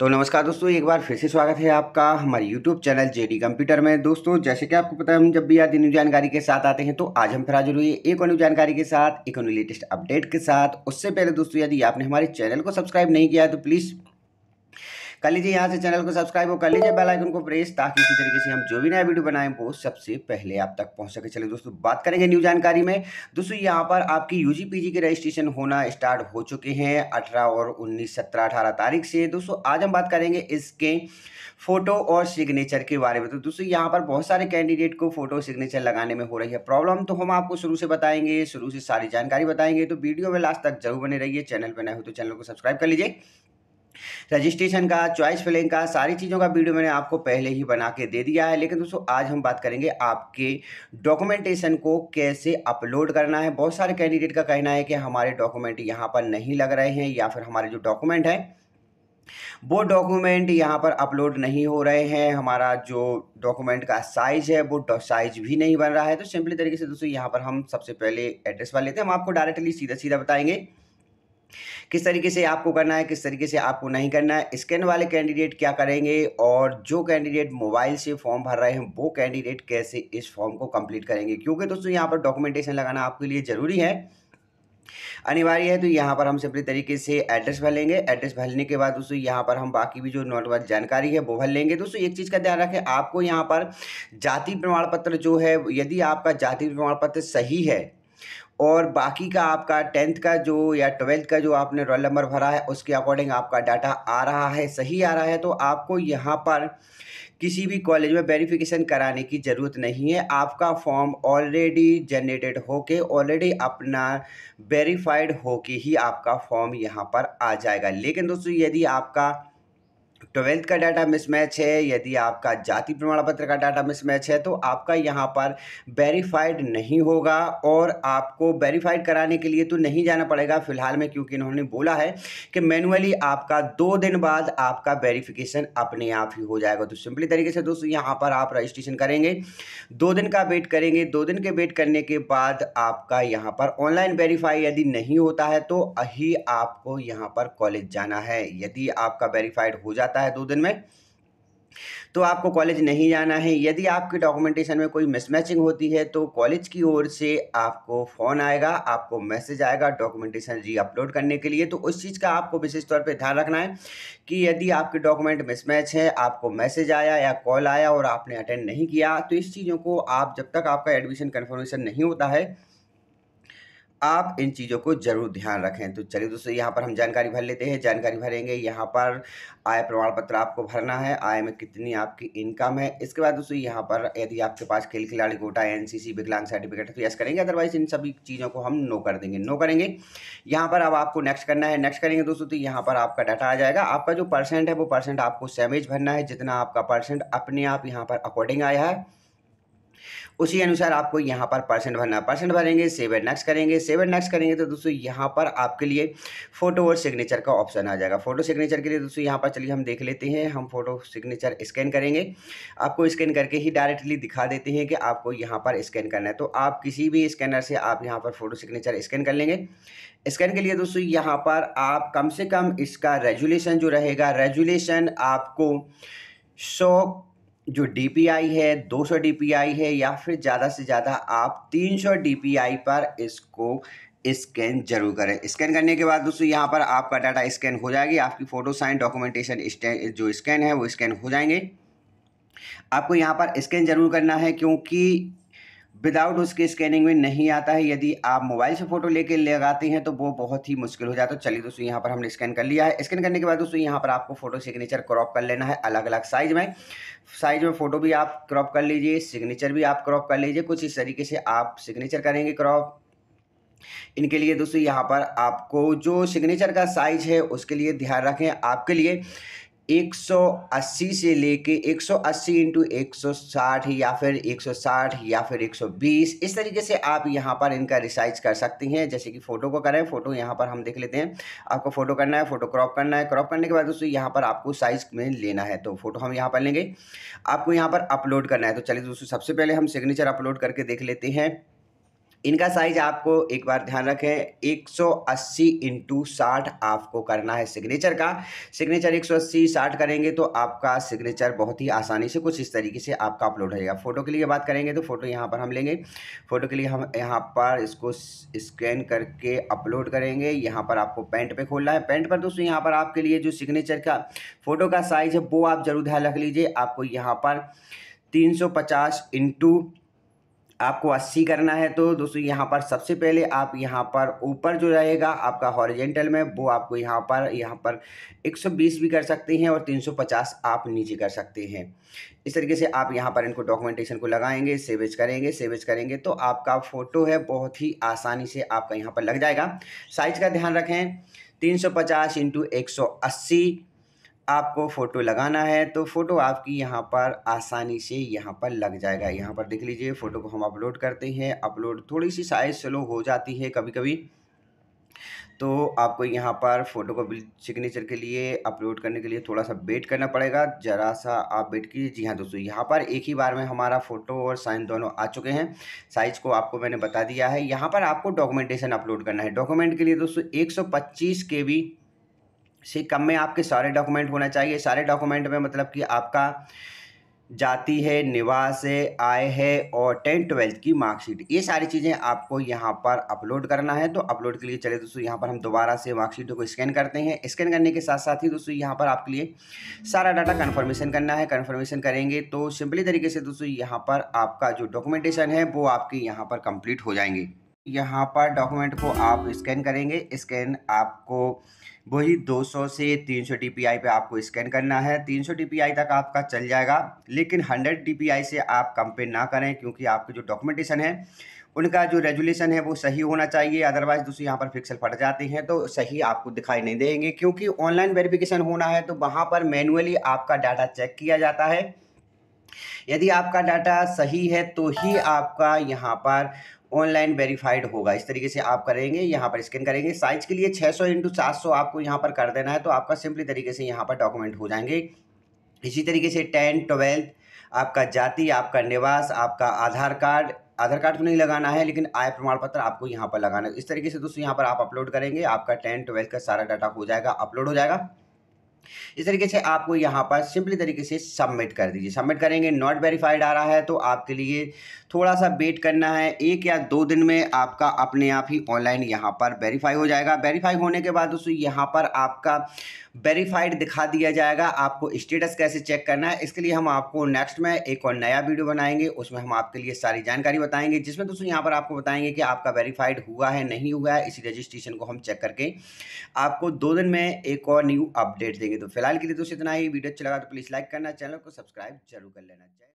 तो नमस्कार दोस्तों एक बार फिर से स्वागत है आपका हमारे यूट्यूब चैनल डी कंप्यूटर में दोस्तों जैसे कि आपको पता है हम जब भी आदि न्यूज जानकारी के साथ आते हैं तो आज हम फिर हाजिर हुए एक और न्यूज जानकारी के साथ एक न्यू लेटेस्ट अपडेट के साथ उससे पहले दोस्तों यदि आपने हमारे चैनल को सब्सक्राइब नहीं किया है तो प्लीज़ कर लीजिए यहाँ से चैनल को सब्सक्राइब और कर लीजिए बेल आइकन को प्रेस ताकि इसी तरीके से हम जो भी नया वीडियो बनाएं वो सबसे पहले आप तक पहुँच सके चलिए दोस्तों बात करेंगे न्यू जानकारी में दोस्तों यहाँ पर आपकी यू जी के रजिस्ट्रेशन होना स्टार्ट हो चुके हैं अठारह और उन्नीस सत्रह अठारह तारीख से दोस्तों आज हम बात करेंगे इसके फोटो और सिग्नेचर के बारे में तो दोस्तों यहाँ पर बहुत सारे कैंडिडेट को फोटो सिग्नेचर लगाने में हो रही है प्रॉब्लम तो हम आपको शुरू से बताएंगे शुरू से सारी जानकारी बताएंगे तो वीडियो में लास्ट तक जरूर बने रहिए चैनल पर नए हो तो चैनल को सब्सक्राइब कर लीजिए रजिस्ट्रेशन का चॉइस फिलिंग का सारी चीज़ों का वीडियो मैंने आपको पहले ही बना के दे दिया है लेकिन दोस्तों आज हम बात करेंगे आपके डॉक्यूमेंटेशन को कैसे अपलोड करना है बहुत सारे कैंडिडेट का कहना है कि हमारे डॉक्यूमेंट यहाँ पर नहीं लग रहे हैं या फिर हमारे जो डॉक्यूमेंट हैं वो डॉक्यूमेंट यहाँ पर अपलोड नहीं हो रहे हैं हमारा जो डॉक्यूमेंट का साइज है वो साइज भी नहीं बन रहा है तो सिंपली तरीके से दोस्तों यहाँ पर हम सबसे पहले एड्रेस वाले लेते हैं हम आपको डायरेक्टली सीधा सीधा बताएंगे किस तरीके से आपको करना है किस तरीके से आपको नहीं करना है स्कैन वाले कैंडिडेट क्या करेंगे और जो कैंडिडेट मोबाइल से फॉर्म भर रहे हैं वो कैंडिडेट कैसे इस फॉर्म को कंप्लीट करेंगे क्योंकि दोस्तों यहाँ पर डॉक्यूमेंटेशन लगाना आपके लिए ज़रूरी है अनिवार्य है तो यहाँ पर हम सिंपली तरीके से एड्रेस भर लेंगे एड्रेस भरने के बाद दोस्तों यहाँ पर हम बाकी भी जो वाली जानकारी है वो भर लेंगे दोस्तों एक चीज़ का ध्यान रखें आपको यहाँ पर जाति प्रमाण पत्र जो है यदि आपका जाति प्रमाण पत्र सही है और बाकी का आपका टेंथ का जो या ट्वेल्थ का जो आपने रोल नंबर भरा है उसके अकॉर्डिंग आपका डाटा आ रहा है सही आ रहा है तो आपको यहाँ पर किसी भी कॉलेज में वेरिफिकेशन कराने की ज़रूरत नहीं है आपका फॉर्म ऑलरेडी जनरेटेड होके ऑलरेडी अपना वेरीफाइड होके ही आपका फॉर्म यहाँ पर आ जाएगा लेकिन दोस्तों यदि आपका ट्वेल्थ का डाटा मिसमैच है यदि आपका जाति प्रमाण पत्र का डाटा मिसमैच है तो आपका यहाँ पर वेरीफाइड नहीं होगा और आपको वेरीफाइड कराने के लिए तो नहीं जाना पड़ेगा फिलहाल में क्योंकि इन्होंने बोला है कि मैनुअली आपका दो दिन बाद आपका वेरीफिकेशन अपने आप ही हो जाएगा तो सिंपली तरीके से दोस्तों यहाँ पर आप रजिस्ट्रेशन करेंगे दो दिन का वेट करेंगे दो दिन के वेट करने के बाद आपका यहाँ पर ऑनलाइन वेरीफाई यदि नहीं होता है तो ही आपको यहाँ पर कॉलेज जाना है यदि आपका वेरीफाइड हो जाता जाता है दो दिन में तो आपको कॉलेज नहीं जाना है यदि आपके डॉक्यूमेंटेशन में कोई मिसमैचिंग होती है तो कॉलेज की ओर से आपको फ़ोन आएगा आपको मैसेज आएगा डॉक्यूमेंटेशन री अपलोड करने के लिए तो उस चीज़ का आपको विशेष तौर पे ध्यान रखना है कि यदि आपके डॉक्यूमेंट मिसमैच है आपको मैसेज आया या कॉल आया और आपने अटेंड नहीं किया तो इस चीज़ों को आप जब तक आपका एडमिशन कन्फर्मेशन नहीं होता है आप इन चीज़ों को ज़रूर ध्यान रखें तो चलिए दोस्तों यहाँ पर हम जानकारी भर लेते हैं जानकारी भरेंगे यहाँ पर आय प्रमाण पत्र आपको भरना है आय में कितनी आपकी इनकम है इसके बाद दोस्तों यहाँ पर यदि आपके पास खेल खिलाड़ी कोटा एन सी विकलांग सर्टिफिकेट है तो यस करेंगे अदरवाइज इन सभी चीज़ों को हम नो कर देंगे नो करेंगे यहाँ पर अब आपको नेक्स्ट करना है नेक्स्ट करेंगे दोस्तों तो यहाँ पर आपका डाटा आ जाएगा आपका जो परसेंट है वो परसेंट आपको सैमेज भरना है जितना आपका परसेंट अपने आप यहाँ पर अकॉर्डिंग आया है उसी अनुसार आपको यहाँ पर परसेंट भरना परसेंट भरेंगे सेव एड नेक्स्ट करेंगे सेव एड नेक्स्ट करेंगे तो दोस्तों यहाँ पर आपके लिए फोटो और सिग्नेचर का ऑप्शन आ जाएगा फोटो सिग्नेचर के लिए दोस्तों यहाँ पर चलिए हम देख लेते हैं हम फोटो सिग्नेचर स्कैन करेंगे आपको स्कैन करके ही डायरेक्टली दिखा देते हैं कि आपको यहाँ पर स्कैन करना है तो आप किसी भी स्कैनर से आप यहाँ पर फोटो सिग्नेचर स्कैन कर लेंगे स्कैन के लिए दोस्तों यहाँ पर आप कम से कम इसका रेजुलेशन जो रहेगा रेजुलेशन आपको सौ जो DPI है 200 DPI है या फिर ज़्यादा से ज़्यादा आप 300 DPI पर इसको स्कैन जरूर करें स्कैन करने के बाद दोस्तों यहाँ पर आपका डाटा स्कैन हो जाएगी आपकी फ़ोटो साइन डॉक्यूमेंटेशन जो स्कैन है वो स्कैन हो जाएंगे आपको यहाँ पर स्कैन जरूर करना है क्योंकि विदाउट उसके स्कैनिंग में नहीं आता है यदि आप मोबाइल से फोटो लेके लगाते हैं तो वो बहुत ही मुश्किल हो जाता है चलिए दोस्तों यहाँ पर हमने स्कैन कर लिया है स्कैन करने के बाद दोस्तों यहाँ पर आपको फोटो सिग्नेचर क्रॉप कर लेना है अलग अलग साइज में साइज में फ़ोटो भी आप क्रॉप कर लीजिए सिग्नेचर भी आप क्रॉप कर लीजिए कुछ इस तरीके से आप सिग्नेचर करेंगे क्रॉप इनके लिए दोस्तों यहाँ पर आपको जो सिग्नेचर का साइज है उसके लिए ध्यान रखें आपके लिए 180 से लेके 180 इंटू 160 या फिर 160 या फिर 120 इस तरीके से आप यहाँ पर इनका रिसाइज कर सकती हैं जैसे कि फ़ोटो को करें फ़ोटो यहाँ पर हम देख लेते हैं आपको फ़ोटो करना है फ़ोटो क्रॉप करना है क्रॉप करने के बाद दोस्तों यहाँ पर आपको साइज़ में लेना है तो फ़ोटो हम यहाँ पर लेंगे आपको यहाँ पर अपलोड करना है तो चलिए दोस्तों सबसे पहले हम सिग्नेचर अपलोड करके देख लेते हैं इनका साइज आपको एक बार ध्यान रखें 180 सौ अस्सी इंटू साठ आपको करना है सिग्नेचर का सिग्नेचर 180 60 करेंगे तो आपका सिग्नेचर बहुत ही आसानी से कुछ इस तरीके से आपका अपलोड रहेगा फ़ोटो के लिए बात करेंगे तो फ़ोटो यहाँ पर हम लेंगे फ़ोटो के लिए हम यहाँ पर इसको स्कैन करके अपलोड करेंगे यहाँ पर आपको पेंट पर खोलना है पेंट पर दोस्तों यहाँ पर आपके लिए जो सिग्नेचर का फ़ोटो का साइज़ है वो आप ज़रूर ध्यान रख लीजिए आपको यहाँ पर तीन सौ पचास इंटू आपको अस्सी करना है तो दोस्तों यहाँ पर सबसे पहले आप यहाँ पर ऊपर जो रहेगा आपका हॉरिजेंटल में वो आपको यहाँ पर यहाँ पर 120 भी कर सकते हैं और 350 आप नीचे कर सकते हैं इस तरीके से आप यहाँ पर इनको डॉक्यूमेंटेशन को लगाएंगे सेवेज करेंगे सेवेज करेंगे तो आपका फ़ोटो है बहुत ही आसानी से आपका यहाँ पर लग जाएगा साइज़ का ध्यान रखें तीन सौ पचास इंटू एक सौ अस्सी आपको फ़ोटो लगाना है तो फ़ोटो आपकी यहाँ पर आसानी से यहाँ पर लग जाएगा यहाँ पर देख लीजिए फ़ोटो को हम अपलोड करते हैं अपलोड थोड़ी सी साइज स्लो हो जाती है कभी कभी तो आपको यहाँ पर फ़ोटो को सिग्नेचर के लिए अपलोड करने के लिए थोड़ा सा वेट करना पड़ेगा ज़रा सा आप वेट कीजिए जी हाँ दोस्तों यहाँ पर एक ही बार में हमारा फ़ोटो और साइन दोनों आ चुके हैं साइज़ को आपको मैंने बता दिया है यहाँ पर आपको डॉक्यूमेंटेशन अपलोड करना है डॉक्यूमेंट के लिए दोस्तों एक सौ से कम में आपके सारे डॉक्यूमेंट होना चाहिए सारे डॉक्यूमेंट में मतलब कि आपका जाति है निवास है आय है और टेंथ ट्वेल्थ की मार्कशीट ये सारी चीज़ें आपको यहाँ पर अपलोड करना है तो अपलोड के लिए चले दोस्तों यहाँ पर हम दोबारा से मार्कशीट को स्कैन करते हैं स्कैन करने के साथ साथ ही दोस्तों यहाँ पर आपके लिए सारा डाटा कन्फर्मेशन करना है कन्फर्मेशन करेंगे तो सिंपली तरीके से दोस्तों यहाँ पर आपका जो डॉक्यूमेंटेशन है वो आपके यहाँ पर कंप्लीट हो जाएंगे यहाँ पर डॉक्यूमेंट को आप स्कैन करेंगे स्कैन आपको वही 200 से 300 सौ पे आपको स्कैन करना है 300 सौ तक आपका चल जाएगा लेकिन 100 डी से आप कंपेयर ना करें क्योंकि आपके जो डॉक्यूमेंटेशन है उनका जो रेजुलेशन है वो सही होना चाहिए अदरवाइज दूसरे तो यहाँ पर फिक्सल फट जाते हैं तो सही आपको दिखाई नहीं देंगे क्योंकि ऑनलाइन वेरिफिकेशन होना है तो वहाँ पर मैनुअली आपका डाटा चेक किया जाता है यदि आपका डाटा सही है तो ही आपका यहाँ पर ऑनलाइन वेरीफाइड होगा इस तरीके से आप करेंगे यहाँ पर स्कैन करेंगे साइज के लिए 600 सौ इंटू सात आपको यहाँ पर कर देना है तो आपका सिंपली तरीके से यहाँ पर डॉक्यूमेंट हो जाएंगे इसी तरीके से टेन ट्वेल्थ आपका जाति आपका निवास आपका आधार कार्ड आधार कार्ड तो नहीं लगाना है लेकिन आय प्रमाण पत्र आपको यहाँ पर लगाना है इस तरीके से दोस्तों यहाँ पर आप अपलोड करेंगे आपका टेन ट्वेल्थ का सारा डाटा हो जाएगा अपलोड हो जाएगा इस तरीके से आपको यहाँ पर सिंपली तरीके से सबमिट कर दीजिए सबमिट करेंगे नॉट वेरीफाइड आ रहा है तो आपके लिए थोड़ा सा वेट करना है एक या दो दिन में आपका अपने आप ही ऑनलाइन यहाँ पर वेरीफाई हो जाएगा वेरीफाई होने के बाद दोस्तों यहाँ पर आपका वेरीफाइड दिखा दिया जाएगा आपको स्टेटस कैसे चेक करना है इसके लिए हम आपको नेक्स्ट में एक और नया वीडियो बनाएंगे उसमें हम आपके लिए सारी जानकारी बताएंगे जिसमें दोस्तों यहाँ पर आपको बताएंगे कि आपका वेरीफाइड हुआ है नहीं हुआ है इसी रजिस्ट्रेशन को हम चेक करके आपको दो दिन में एक और न्यू अपडेट देंगे देंगे तो फिलहाल के लिए दोस्तों इतना ही वीडियो अच्छा लगा तो प्लीज़ लाइक करना चैनल को सब्सक्राइब जरूर कर लेना चाहिए